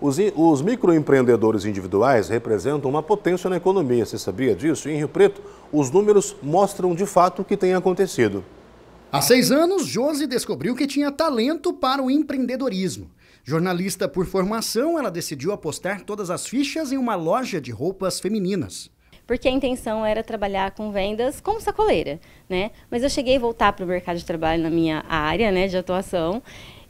Os, os microempreendedores individuais representam uma potência na economia, você sabia disso? em Rio Preto, os números mostram de fato o que tem acontecido. Há seis anos, Josi descobriu que tinha talento para o empreendedorismo. Jornalista por formação, ela decidiu apostar todas as fichas em uma loja de roupas femininas porque a intenção era trabalhar com vendas como sacoleira, né? Mas eu cheguei a voltar para o mercado de trabalho na minha área, né, de atuação,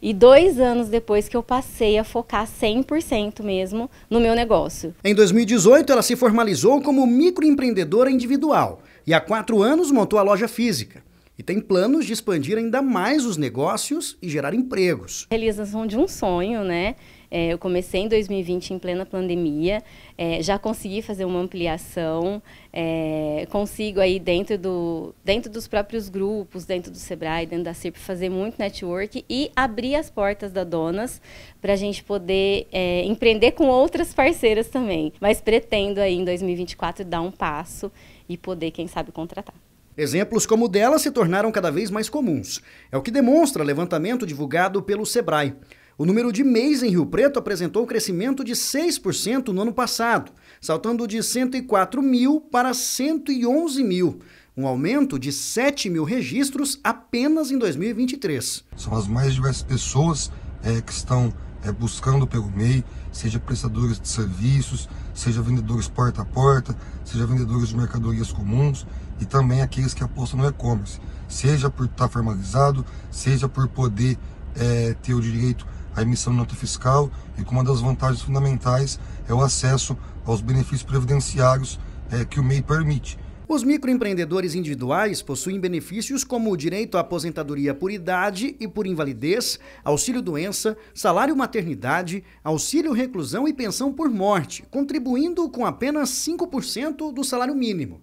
e dois anos depois que eu passei a focar 100% mesmo no meu negócio. Em 2018, ela se formalizou como microempreendedora individual e há quatro anos montou a loja física e tem planos de expandir ainda mais os negócios e gerar empregos. Realização de um sonho, né? É, eu comecei em 2020 em plena pandemia, é, já consegui fazer uma ampliação, é, consigo aí dentro, do, dentro dos próprios grupos, dentro do Sebrae, dentro da CIRP, fazer muito network e abrir as portas da Donas para a gente poder é, empreender com outras parceiras também. Mas pretendo aí em 2024 dar um passo e poder, quem sabe, contratar. Exemplos como o dela se tornaram cada vez mais comuns. É o que demonstra levantamento divulgado pelo Sebrae. O número de MEIs em Rio Preto apresentou um crescimento de 6% no ano passado, saltando de 104 mil para 111 mil, um aumento de 7 mil registros apenas em 2023. São as mais diversas pessoas é, que estão é, buscando pelo MEI, seja prestadores de serviços, seja vendedores porta a porta, seja vendedores de mercadorias comuns e também aqueles que apostam no e-commerce, seja por estar tá formalizado, seja por poder é, ter o direito à emissão de nota fiscal e com uma das vantagens fundamentais é o acesso aos benefícios previdenciários é, que o MEI permite. Os microempreendedores individuais possuem benefícios como o direito à aposentadoria por idade e por invalidez, auxílio-doença, salário maternidade, auxílio-reclusão e pensão por morte, contribuindo com apenas 5% do salário mínimo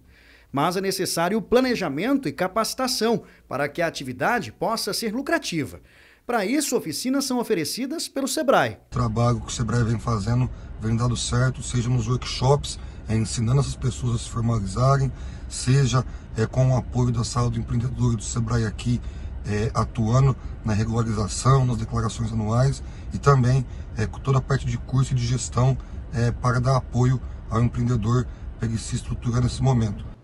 mas é necessário planejamento e capacitação para que a atividade possa ser lucrativa. Para isso, oficinas são oferecidas pelo SEBRAE. O trabalho que o SEBRAE vem fazendo vem dando certo, seja nos workshops, é, ensinando essas pessoas a se formalizarem, seja é, com o apoio da sala do empreendedor e do Sebrae aqui, é, atuando na regularização, nas declarações anuais e também é, com toda a parte de curso e de gestão é, para dar apoio ao empreendedor para ele se estruturar nesse momento.